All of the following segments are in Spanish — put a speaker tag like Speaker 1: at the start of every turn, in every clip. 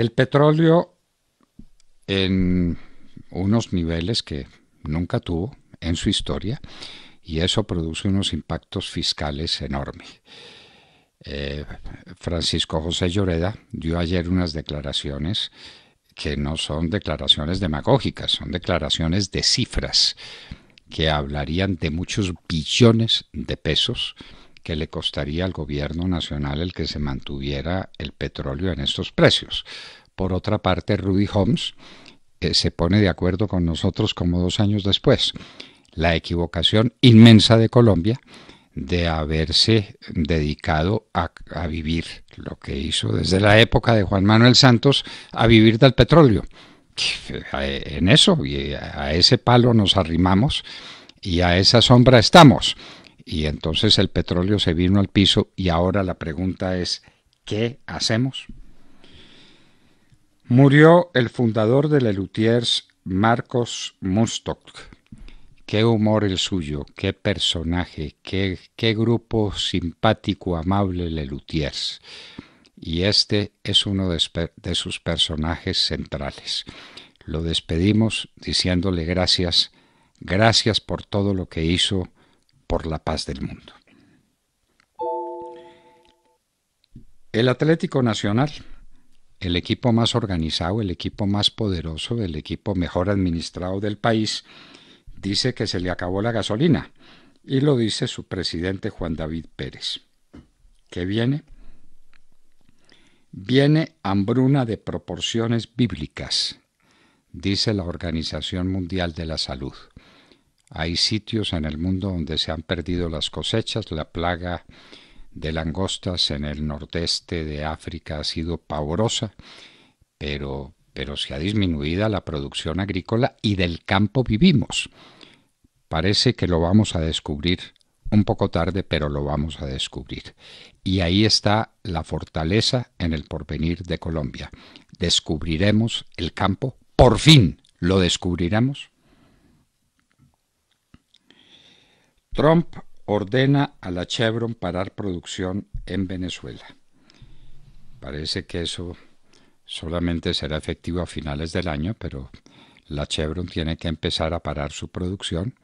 Speaker 1: El petróleo en unos niveles que nunca tuvo en su historia y eso produce unos impactos fiscales enormes. Eh, Francisco José Lloreda dio ayer unas declaraciones que no son declaraciones demagógicas, son declaraciones de cifras que hablarían de muchos billones de pesos que le costaría al gobierno nacional el que se mantuviera el petróleo en estos precios. Por otra parte, Rudy Holmes eh, se pone de acuerdo con nosotros como dos años después. La equivocación inmensa de Colombia de haberse dedicado a, a, vivir lo que hizo desde la época de Juan Manuel Santos, a vivir del petróleo. En eso, y a ese palo nos arrimamos y a esa sombra estamos. Y entonces el petróleo se vino al piso y ahora la pregunta es, ¿qué hacemos? Murió el fundador de Lelutiers, Marcos Mustock. Qué humor el suyo, qué personaje, qué, qué grupo simpático, amable Lelutiers. Y este es uno de, de sus personajes centrales. Lo despedimos diciéndole gracias, gracias por todo lo que hizo por la paz del mundo. El Atlético Nacional, el equipo más organizado, el equipo más poderoso, el equipo mejor administrado del país, dice que se le acabó la gasolina y lo dice su presidente Juan David Pérez. ¿Qué viene? Viene hambruna de proporciones bíblicas, dice la Organización Mundial de la Salud. Hay sitios en el mundo donde se han perdido las cosechas, la plaga de langostas en el nordeste de África ha sido pavorosa, pero, pero se ha disminuido la producción agrícola y del campo vivimos. Parece que lo vamos a descubrir un poco tarde, pero lo vamos a descubrir. Y ahí está la fortaleza en el porvenir de Colombia. Descubriremos el campo, por fin lo descubriremos Trump ordena a la Chevron parar producción en Venezuela. Parece que eso solamente será efectivo a finales del año, pero la Chevron tiene que empezar a parar su producción.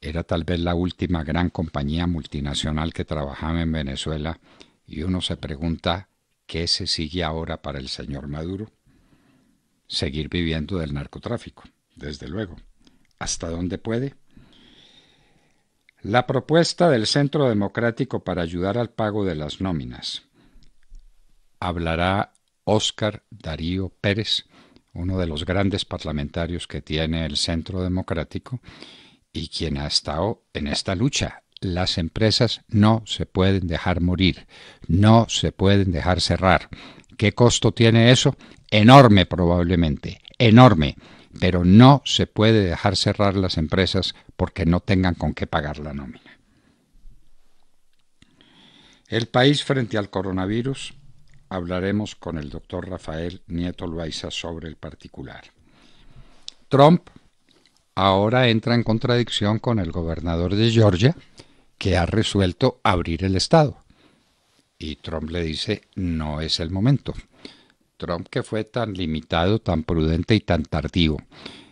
Speaker 1: Era tal vez la última gran compañía multinacional que trabajaba en Venezuela y uno se pregunta qué se sigue ahora para el señor Maduro. Seguir viviendo del narcotráfico, desde luego. ¿Hasta dónde puede? La propuesta del Centro Democrático para ayudar al pago de las nóminas. Hablará Óscar Darío Pérez, uno de los grandes parlamentarios que tiene el Centro Democrático y quien ha estado en esta lucha. Las empresas no se pueden dejar morir, no se pueden dejar cerrar. ¿Qué costo tiene eso? Enorme probablemente, enorme pero no se puede dejar cerrar las empresas porque no tengan con qué pagar la nómina. El país frente al coronavirus hablaremos con el doctor Rafael Nieto Loaiza sobre el particular. Trump ahora entra en contradicción con el gobernador de Georgia, que ha resuelto abrir el Estado. Y Trump le dice, no es el momento. Trump que fue tan limitado, tan prudente y tan tardío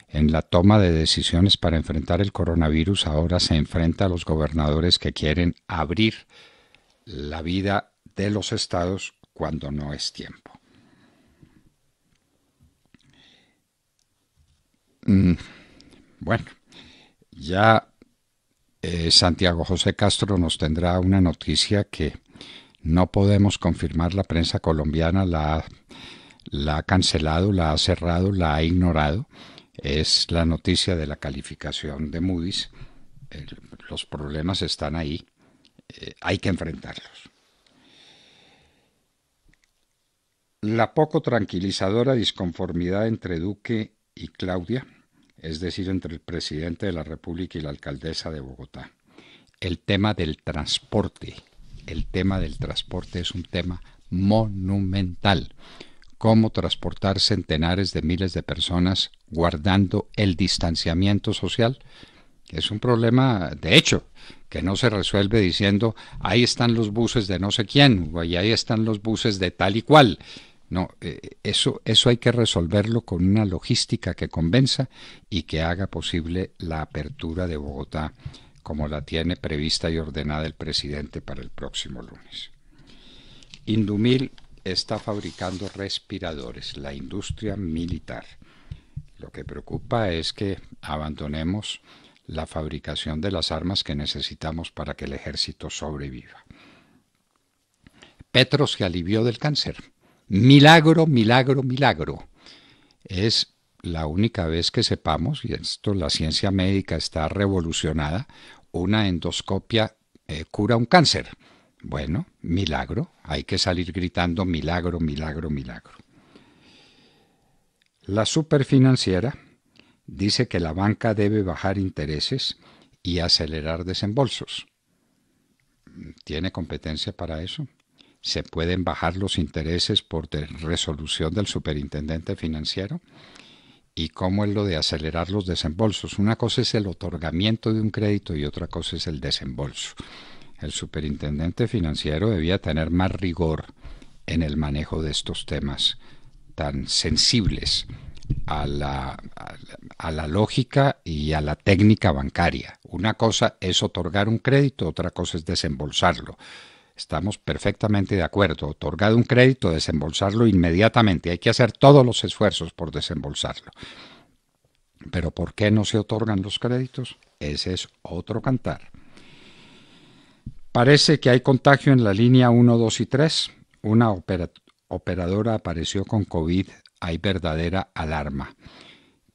Speaker 1: en la toma de decisiones para enfrentar el coronavirus ahora se enfrenta a los gobernadores que quieren abrir la vida de los estados cuando no es tiempo. Mm, bueno, ya eh, Santiago José Castro nos tendrá una noticia que no podemos confirmar la prensa colombiana, la la ha cancelado, la ha cerrado, la ha ignorado. Es la noticia de la calificación de Moody's. los problemas están ahí. Eh, hay que enfrentarlos. La poco tranquilizadora disconformidad entre Duque y Claudia, es decir, entre el presidente de la República y la alcaldesa de Bogotá. El tema del transporte. El tema del transporte es un tema monumental cómo transportar centenares de miles de personas guardando el distanciamiento social. Es un problema, de hecho, que no se resuelve diciendo, ahí están los buses de no sé quién, o ahí están los buses de tal y cual. No, eh, eso, eso hay que resolverlo con una logística que convenza y que haga posible la apertura de Bogotá como la tiene prevista y ordenada el presidente para el próximo lunes. Indumil está fabricando respiradores, la industria militar. Lo que preocupa es que abandonemos la fabricación de las armas que necesitamos para que el ejército sobreviva. Petro se alivió del cáncer. Milagro, milagro, milagro. Es la única vez que sepamos, y esto la ciencia médica está revolucionada, una endoscopia eh, cura un cáncer. Bueno, milagro. Hay que salir gritando milagro, milagro, milagro. La superfinanciera dice que la banca debe bajar intereses y acelerar desembolsos. ¿Tiene competencia para eso? ¿Se pueden bajar los intereses por resolución del superintendente financiero? ¿Y cómo es lo de acelerar los desembolsos? Una cosa es el otorgamiento de un crédito y otra cosa es el desembolso el superintendente financiero debía tener más rigor en el manejo de estos temas tan sensibles a la, lógica y a la técnica bancaria. Una cosa es otorgar un crédito, otra cosa es desembolsarlo. Estamos perfectamente de acuerdo. Otorgar un crédito, desembolsarlo inmediatamente. Hay que hacer todos los esfuerzos por desembolsarlo. Pero ¿por qué no se otorgan los créditos? Ese es otro cantar. Parece que hay contagio en la línea 1, 2 y 3. Una operadora apareció con COVID. Hay verdadera alarma.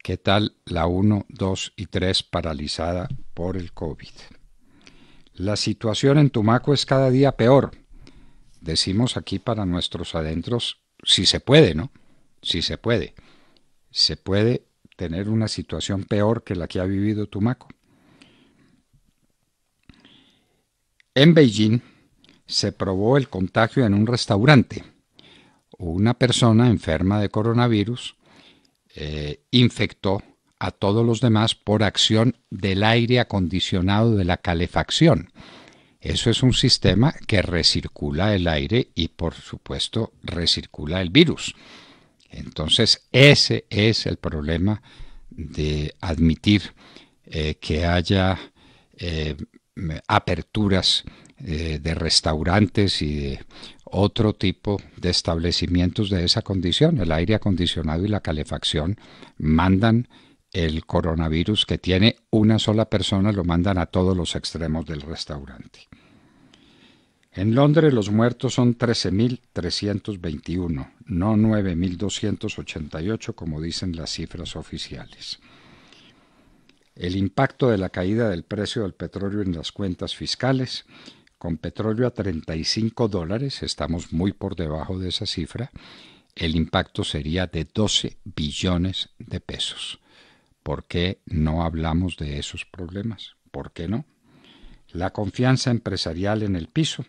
Speaker 1: ¿Qué tal la 1, 2 y 3 paralizada por el COVID? La situación en Tumaco es cada día peor. Decimos aquí para nuestros adentros, si se puede, ¿no? Si se puede. Se puede tener una situación peor que la que ha vivido Tumaco. En Beijing se probó el contagio en un restaurante. Una persona enferma de coronavirus eh, infectó a todos los demás por acción del aire acondicionado de la calefacción. Eso es un sistema que recircula el aire y por supuesto recircula el virus. Entonces ese es el problema de admitir eh, que haya eh, Mm, aperturas eh, de restaurantes y de otro tipo de establecimientos de esa condición. El aire acondicionado y la calefacción mandan el coronavirus que tiene una sola persona, lo mandan a todos los extremos del restaurante. En Londres los muertos son 13.321, no 9.288 como dicen las cifras oficiales el impacto de la caída del precio del petróleo en las cuentas fiscales. Con petróleo a 35 dólares, estamos muy por debajo de esa cifra, el impacto sería de 12 billones de pesos. ¿Por qué no hablamos de esos problemas? ¿Por qué no? La confianza empresarial en el piso,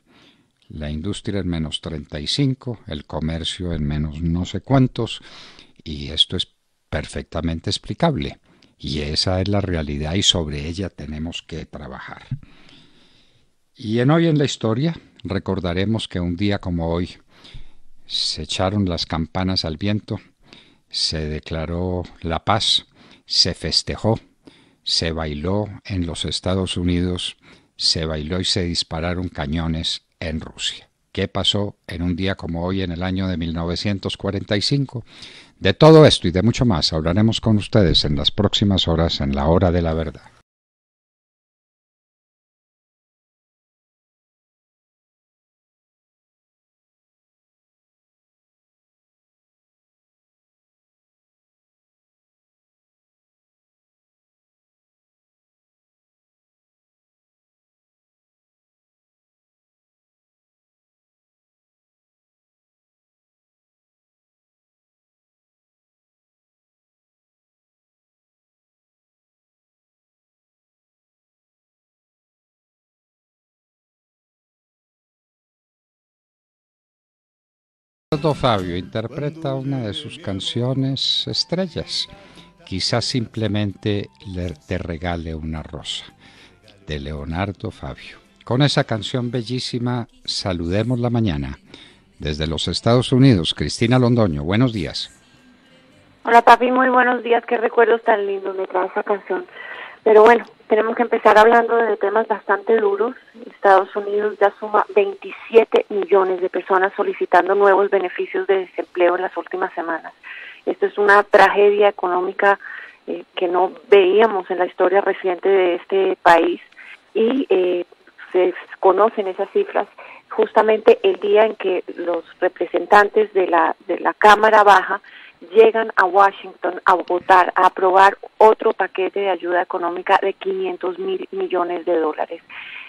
Speaker 1: la industria en menos 35, el comercio en menos no sé cuántos, y esto es perfectamente explicable. Y esa es la realidad y sobre ella tenemos que trabajar. Y en hoy en la historia recordaremos que un día como hoy se echaron las campanas al viento, se declaró la paz, se festejó, se bailó en los Estados Unidos, se bailó y se dispararon cañones en Rusia. ¿Qué pasó en un día como hoy en el año de 1945? De todo esto y de mucho más hablaremos con ustedes en las próximas horas en la hora de la verdad. Leonardo Fabio interpreta una de sus canciones estrellas. Quizás simplemente le, te regale una rosa, de Leonardo Fabio. Con esa canción bellísima, saludemos la mañana. Desde los Estados Unidos, Cristina Londoño, buenos días.
Speaker 2: Hola papi, muy buenos días, qué recuerdos tan lindos me trae esa canción. Pero bueno, tenemos que empezar hablando de temas bastante duros. Estados Unidos ya suma 27 millones de personas solicitando nuevos beneficios de desempleo en las últimas semanas. Esto es una tragedia económica eh, que no veíamos en la historia reciente de este país y eh, se conocen esas cifras justamente el día en que los representantes de la, de la Cámara Baja llegan a Washington a votar, a aprobar otro paquete de ayuda económica de 500 mil millones de dólares.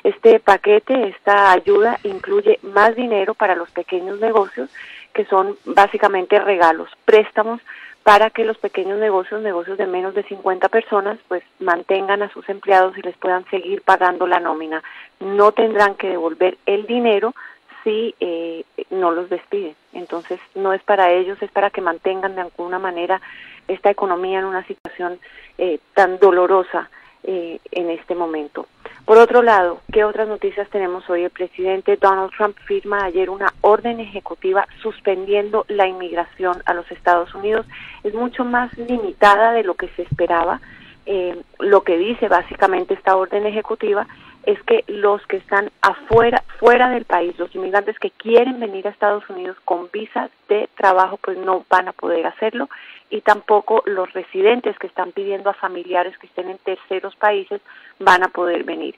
Speaker 2: Este paquete, esta ayuda, incluye más dinero para los pequeños negocios, que son básicamente regalos, préstamos para que los pequeños negocios, negocios de menos de 50 personas, pues mantengan a sus empleados y les puedan seguir pagando la nómina. No tendrán que devolver el dinero, si eh, no los despiden. Entonces, no es para ellos, es para que mantengan de alguna manera esta economía en una situación eh, tan dolorosa eh, en este momento. Por otro lado, ¿qué otras noticias tenemos hoy? El presidente Donald Trump firma ayer una orden ejecutiva suspendiendo la inmigración a los Estados Unidos. Es mucho más limitada de lo que se esperaba. Eh, lo que dice básicamente esta orden ejecutiva es que los que están afuera, fuera del país, los inmigrantes que quieren venir a Estados Unidos con visas de trabajo, pues no van a poder hacerlo y tampoco los residentes que están pidiendo a familiares que estén en terceros países van a poder venir.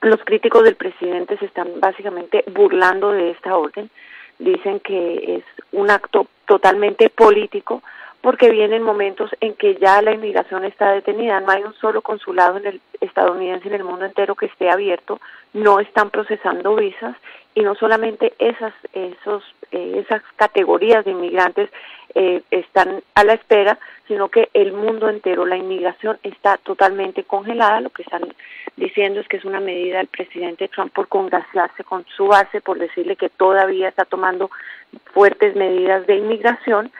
Speaker 2: Los críticos del presidente se están básicamente burlando de esta orden, dicen que es un acto totalmente político porque vienen momentos en que ya la inmigración está detenida, no hay un solo consulado en el estadounidense en el mundo entero que esté abierto, no están procesando visas y no solamente esas esos eh, esas categorías de inmigrantes eh, están a la espera, sino que el mundo entero la inmigración está totalmente congelada, lo que están diciendo es que es una medida del presidente Trump por congraciarse con su base, por decirle que todavía está tomando fuertes medidas de inmigración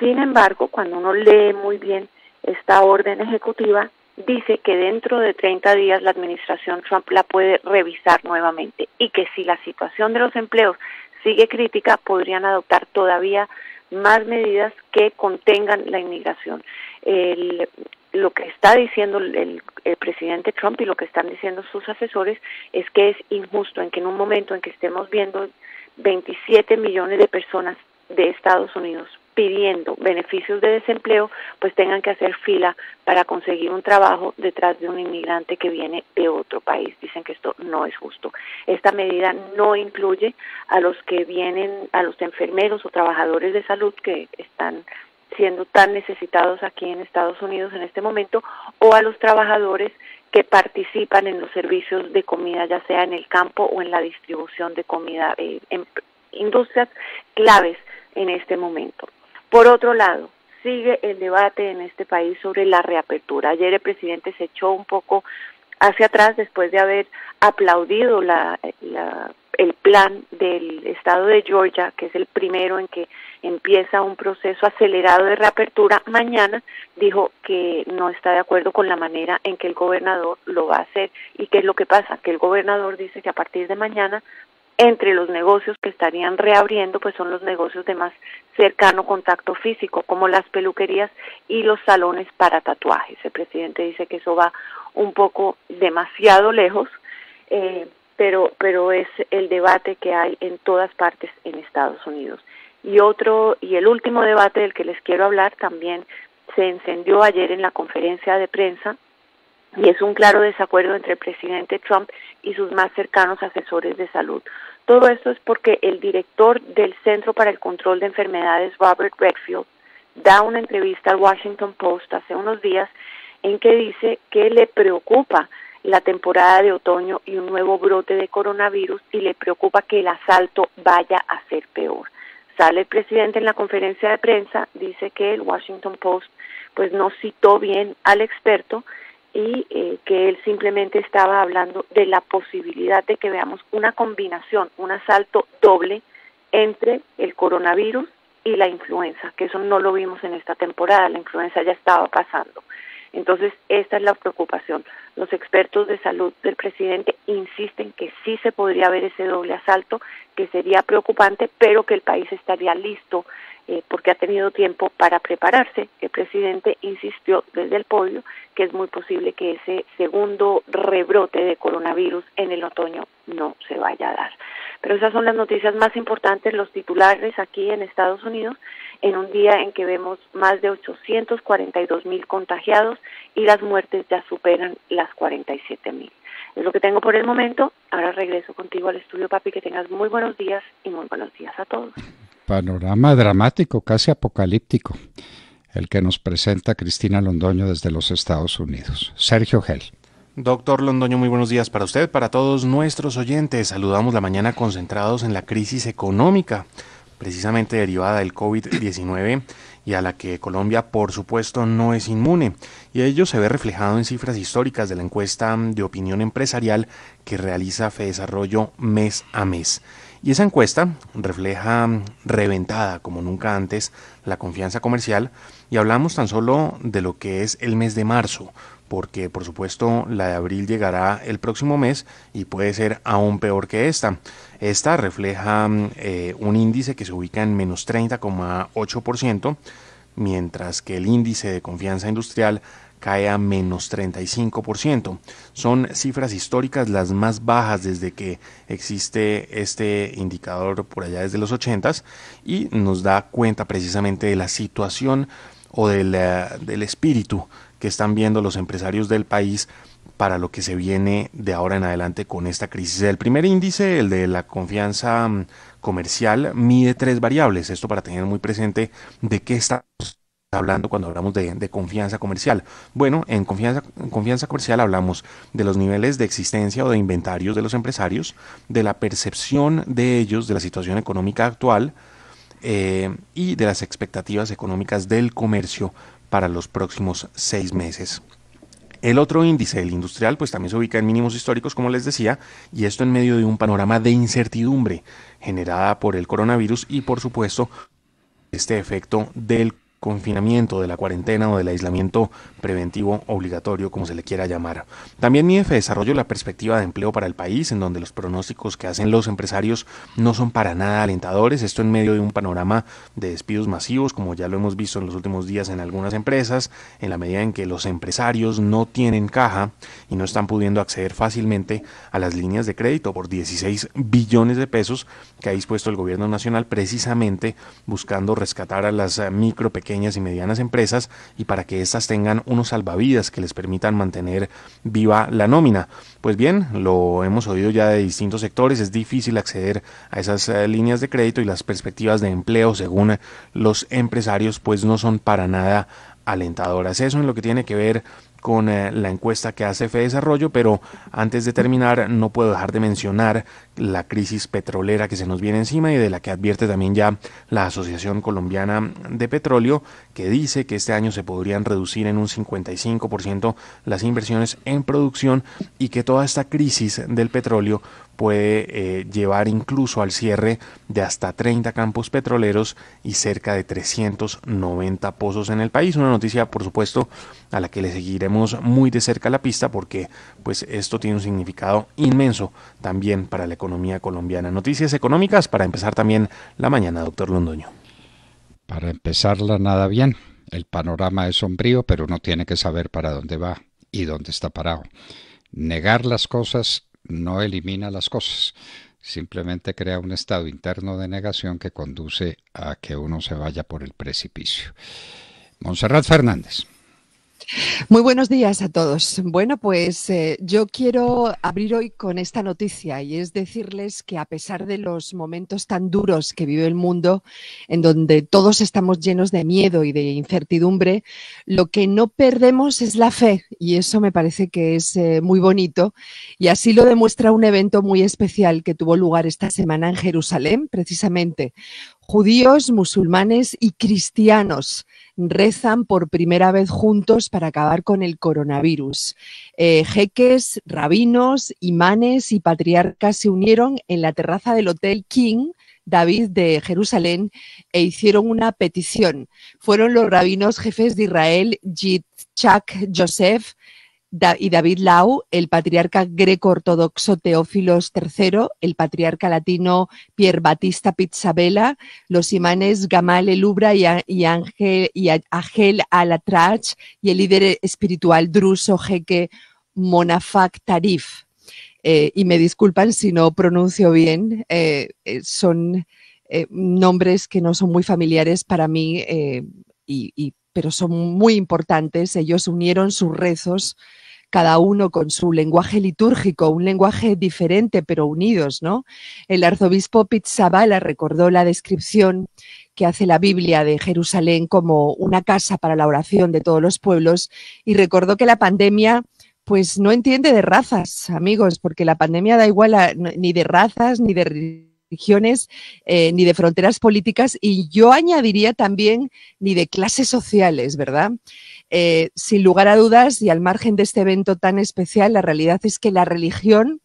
Speaker 2: sin embargo, cuando uno lee muy bien esta orden ejecutiva, dice que dentro de 30 días la administración Trump la puede revisar nuevamente y que si la situación de los empleos sigue crítica, podrían adoptar todavía más medidas que contengan la inmigración. lo que está diciendo el, el, presidente Trump y lo que están diciendo sus asesores es que es injusto en que en un momento en que estemos viendo 27 millones de personas de Estados Unidos pidiendo beneficios de desempleo, pues tengan que hacer fila para conseguir un trabajo detrás de un inmigrante que viene de otro país. Dicen que esto no es justo. Esta medida no incluye a los que vienen, a los enfermeros o trabajadores de salud que están siendo tan necesitados aquí en Estados Unidos en este momento, o a los trabajadores que participan en los servicios de comida, ya sea en el campo o en la distribución de comida, eh, en industrias claves en este momento. Por otro lado, sigue el debate en este país sobre la reapertura. Ayer el presidente se echó un poco hacia atrás después de haber aplaudido la, el plan del estado de Georgia, que es el primero en que empieza un proceso acelerado de reapertura mañana, dijo que no está de acuerdo con la manera en que el gobernador lo va a hacer y qué es lo que pasa, que el gobernador dice que a partir de mañana entre los negocios que estarían reabriendo, pues son los negocios de más cercano contacto físico, como las peluquerías y los salones para tatuajes. El presidente dice que eso va un poco demasiado lejos, eh, pero, pero es el debate que hay en todas partes en Estados Unidos. Y otro, y el último debate del que les quiero hablar también se encendió ayer en la conferencia de prensa y es un claro desacuerdo entre el presidente Trump y sus más cercanos asesores de salud todo esto es porque el director del Centro para el Control de Enfermedades, Robert Redfield, da una entrevista al Washington Post hace unos días en que dice que le preocupa la temporada de otoño y un nuevo brote de coronavirus y le preocupa que el asalto vaya a ser peor. Sale el presidente en la conferencia de prensa, dice que el Washington Post pues no citó bien al experto y eh, que él simplemente estaba hablando de la posibilidad de que veamos una combinación, un asalto doble entre el coronavirus y la influenza, que eso no lo vimos en esta temporada, la influenza ya estaba pasando. Entonces, esta es la preocupación. Los expertos de salud del presidente insisten que sí se podría ver ese doble asalto, que sería preocupante, pero que el país estaría listo eh, porque ha tenido tiempo para prepararse. El presidente insistió desde el podio que es muy posible que ese segundo rebrote de coronavirus en el otoño no se vaya a dar. Pero esas son las noticias más importantes, los titulares aquí en Estados Unidos, en un día en que vemos más de 842 mil contagiados y las muertes ya superan las 47 mil. Es lo que tengo por el momento. Ahora regreso contigo al estudio, papi. Que tengas muy buenos días y muy buenos días a todos
Speaker 1: panorama dramático, casi apocalíptico, el que nos presenta Cristina Londoño desde los Estados Unidos. Sergio Gel.
Speaker 3: Doctor Londoño, muy buenos días para usted, para todos nuestros oyentes. Saludamos la mañana concentrados en la crisis económica, precisamente derivada del COVID-19 y a la que Colombia, por supuesto, no es inmune. Y ello se ve reflejado en cifras históricas de la encuesta de opinión empresarial que realiza Fe Desarrollo mes a mes. Y esa encuesta refleja reventada como nunca antes la confianza comercial y hablamos tan solo de lo que es el mes de marzo, porque por supuesto la de abril llegará el próximo mes y puede ser aún peor que esta. Esta refleja eh, un índice que se ubica en menos 30,8%, mientras que el índice de confianza industrial cae a menos 35%. Son cifras históricas las más bajas desde que existe este indicador por allá desde los 80s y nos da cuenta precisamente de la situación o del espíritu que están viendo los empresarios del país para lo que se viene de ahora en adelante con esta crisis. El primer índice, el de la confianza mm, comercial, mide tres variables. Esto para tener muy presente de qué está hablando cuando hablamos de, confianza comercial? Bueno, en confianza, confianza comercial hablamos de los niveles de existencia o de inventarios de los empresarios, de la percepción de ellos de la situación económica actual eh, y de las expectativas económicas del comercio para los próximos seis meses. El otro índice, el industrial, pues también se ubica en mínimos históricos, como les decía, y esto en medio de un panorama de incertidumbre generada por el coronavirus y, por supuesto, este efecto del confinamiento, de la cuarentena o del aislamiento preventivo obligatorio, como se le quiera llamar. También MIEFE desarrolló la perspectiva de empleo para el país, en donde los pronósticos que hacen los empresarios no son para nada alentadores, esto en medio de un panorama de despidos masivos, como ya lo hemos visto en los últimos días en algunas empresas, en la medida en que los empresarios no tienen caja y no están pudiendo acceder fácilmente a las líneas de crédito por 16 billones de pesos que ha dispuesto el gobierno nacional precisamente buscando rescatar a las micro, pequeñas pequeñas y medianas empresas y para que éstas tengan unos salvavidas que les permitan mantener viva la nómina. Pues bien, lo hemos oído ya de distintos sectores, es difícil acceder a esas eh, líneas de crédito y las perspectivas de empleo según los empresarios pues no son para nada alentadoras. Eso en lo que tiene que ver con eh, la encuesta que hace Fe Desarrollo, pero antes de terminar no puedo dejar de mencionar la crisis petrolera que se nos viene encima y de la que advierte también ya la Asociación Colombiana de Petróleo, que dice que este año se podrían reducir en un 55% las inversiones en producción y que toda esta crisis del petróleo puede eh, llevar incluso al cierre de hasta 30 campos petroleros y cerca de 390 pozos en el país. Una noticia, por supuesto, a la que le seguiremos muy de cerca la pista porque pues esto tiene un significado inmenso también para la economía economía colombiana. Noticias económicas para empezar también la mañana,
Speaker 1: doctor Londoño. Para la nada bien. El panorama es sombrío, pero uno tiene que saber para dónde va y dónde está parado. Negar las cosas no elimina las cosas, simplemente crea un estado interno de negación que conduce a que uno se vaya por el precipicio. Monserrat Fernández.
Speaker 4: Muy buenos días a todos. Bueno, pues eh, yo quiero abrir hoy con esta noticia y es decirles que a pesar de los momentos tan duros que vive el mundo, en donde todos estamos llenos de miedo y de incertidumbre, lo que no perdemos es la fe y eso me parece que es eh, muy bonito y así lo demuestra un evento muy especial que tuvo lugar esta semana en Jerusalén, precisamente judíos, musulmanes y cristianos rezan por primera vez juntos para acabar con el coronavirus. Eh, jeques, rabinos, imanes y patriarcas se unieron en la terraza del Hotel King David de Jerusalén e hicieron una petición. Fueron los rabinos jefes de Israel, Yitzchak, Joseph, y David Lau, el patriarca greco-ortodoxo Teófilos III, el patriarca latino pierre Batista Pizzabella, los imanes Gamal Elubra y, Ángel, y Alatrach y el líder espiritual druso jeque Monafak Tarif. Eh, y me disculpan si no pronuncio bien, eh, eh, son nombres que no son muy familiares para mí y, y pero son muy importantes. Ellos unieron sus rezos, cada uno con su lenguaje litúrgico, un lenguaje diferente, pero unidos, ¿no? El arzobispo Pizzabala recordó la descripción que hace la Biblia de Jerusalén como una casa para la oración de todos los pueblos y recordó que la pandemia pues no entiende de razas, amigos, porque la pandemia da igual ni de razas, ni de religiones, eh, ni de fronteras políticas y yo añadiría también ni de clases sociales, ¿verdad? Eh, sin lugar a dudas y al margen de este evento tan especial, la realidad es que la religión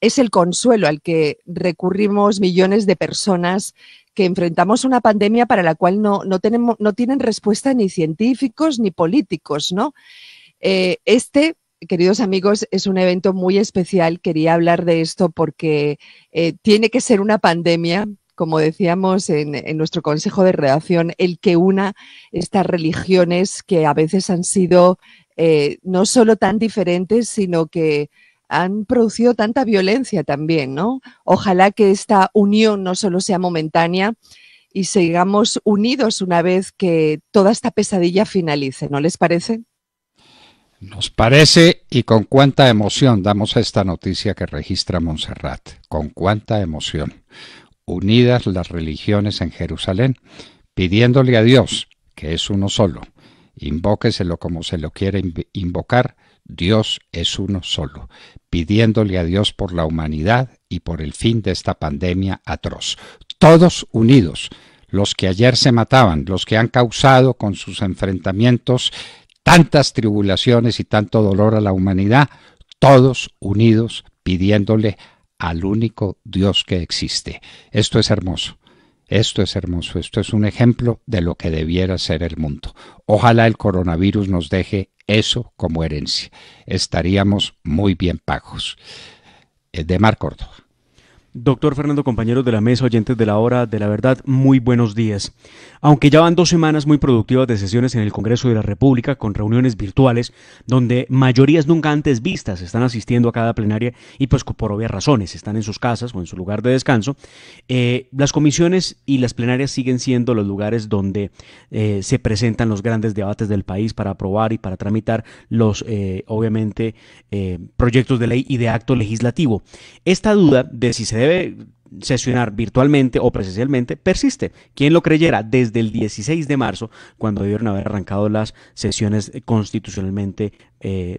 Speaker 4: es el consuelo al que recurrimos millones de personas que enfrentamos una pandemia para la cual no, tenemos, no tienen respuesta ni científicos ni políticos, ¿no? Eh, este queridos amigos, es un evento muy especial. Quería hablar de esto porque eh, tiene que ser una pandemia, como decíamos en, nuestro consejo de redacción, el que una estas religiones que a veces han sido eh, no solo tan diferentes, sino que han producido tanta violencia también, ¿no? Ojalá que esta unión no solo sea momentánea, y sigamos unidos una vez que toda esta pesadilla finalice, ¿no les parece?
Speaker 1: Nos parece y con cuánta emoción damos esta noticia que registra Montserrat, con cuánta emoción. Unidas las religiones en Jerusalén, pidiéndole a Dios, que es uno solo, invóqueselo como se lo quiere invocar, Dios es uno solo, pidiéndole a Dios por la humanidad y por el fin de esta pandemia atroz. Todos unidos, los que ayer se mataban, los que han causado con sus enfrentamientos tantas tribulaciones y tanto dolor a la humanidad, todos unidos pidiéndole al único Dios que existe. Esto es hermoso. Esto es hermoso, esto es un ejemplo de lo que debiera ser el mundo. Ojalá el coronavirus nos deje eso como herencia. Estaríamos muy bien pagos. Eh, de Mar Córdoba.
Speaker 5: Doctor Fernando, compañeros de la mesa, oyentes de la hora de la verdad, muy buenos días. Aunque ya van dos semanas muy productivas de sesiones en el Congreso de la República, con reuniones virtuales, donde mayorías nunca antes vistas están asistiendo a cada plenaria y pues por obvias razones están en sus casas o en su lugar de descanso, eh, las comisiones y las plenarias siguen siendo los lugares donde eh, se presentan los grandes debates del país para aprobar y para tramitar los, eh, obviamente, proyectos de ley y de acto legislativo. Esta duda de si se debe sesionar virtualmente o presencialmente persiste. ¿Quién lo creyera? Desde el 16 de marzo, cuando debieron haber arrancado las sesiones constitucionalmente eh,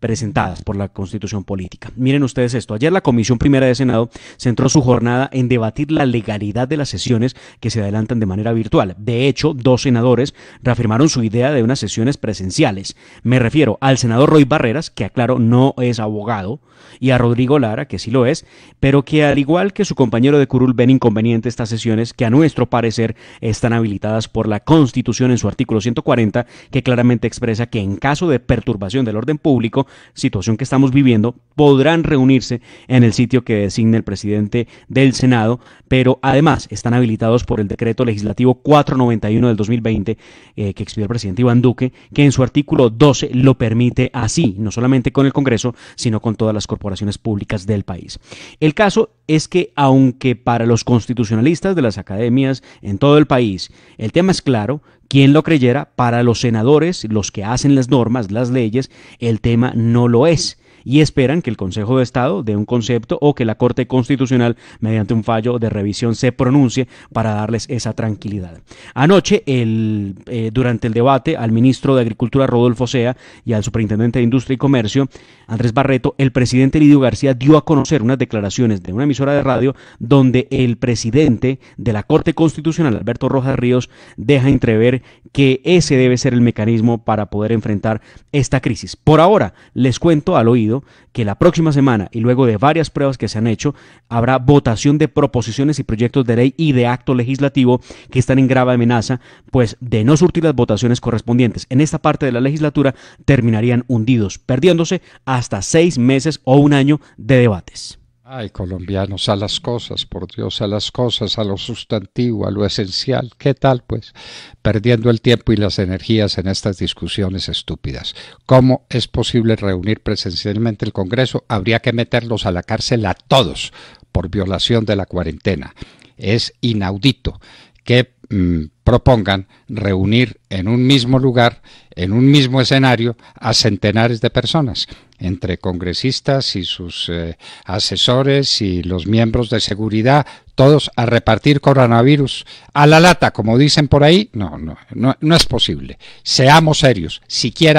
Speaker 5: presentadas por la Constitución Política. Miren ustedes esto. Ayer la Comisión Primera de Senado centró su jornada en debatir la legalidad de las sesiones que se adelantan de manera virtual. De hecho, dos senadores reafirmaron su idea de unas sesiones presenciales. Me refiero al senador Roy Barreras, que aclaro no es abogado, y a Rodrigo Lara, que sí lo es, pero que al igual que su compañero de Curul ven inconveniente estas sesiones que a nuestro parecer están habilitadas por la Constitución en su artículo 140, que claramente expresa que en caso de perturbación del orden público, situación que estamos viviendo, podrán reunirse en el sitio que designe el presidente del Senado, pero además están habilitados por el decreto legislativo 491 del 2020 eh, que expidió el presidente Iván Duque, que en su artículo 12 lo permite así, no solamente con el Congreso, sino con todas las corporaciones públicas del país. El caso es que aunque para los constitucionalistas de las academias en todo el país el tema es claro, quien lo creyera? Para los senadores, los que hacen las normas, las leyes, el tema no lo es y esperan que el Consejo de Estado dé un concepto o que la Corte Constitucional, mediante un fallo de revisión, se pronuncie para darles esa tranquilidad. Anoche, eh, durante el debate, al ministro de Agricultura Rodolfo Sea y al superintendente de Industria y Comercio, Andrés Barreto, el presidente Lidio García dio a conocer unas declaraciones de una emisora de radio donde el presidente de la Corte Constitucional, Alberto Rojas Ríos, deja entrever que ese debe ser el mecanismo para poder enfrentar esta crisis. Por ahora, les cuento al oído que la próxima semana, y luego de varias pruebas que se han hecho, habrá votación de proposiciones y proyectos de ley y de acto legislativo que están en grave amenaza, pues de no surtir las votaciones correspondientes en esta parte de la legislatura terminarían hundidos, perdiéndose hasta seis meses o un año de debates.
Speaker 1: Ay, colombianos, a las cosas, por Dios, a las cosas, a lo sustantivo, a lo esencial. ¿Qué tal, pues? Perdiendo el tiempo y las energías en estas discusiones estúpidas. ¿Cómo es posible reunir presencialmente el Congreso? Habría que meterlos a la cárcel a todos por violación de la cuarentena. Es inaudito. Qué mm, propongan reunir en un mismo lugar, en un mismo escenario, a centenares de personas, entre congresistas y sus eh, asesores y los miembros de seguridad, todos a repartir coronavirus a la lata, como dicen por ahí. No, no, no, es posible. Seamos serios, siquiera.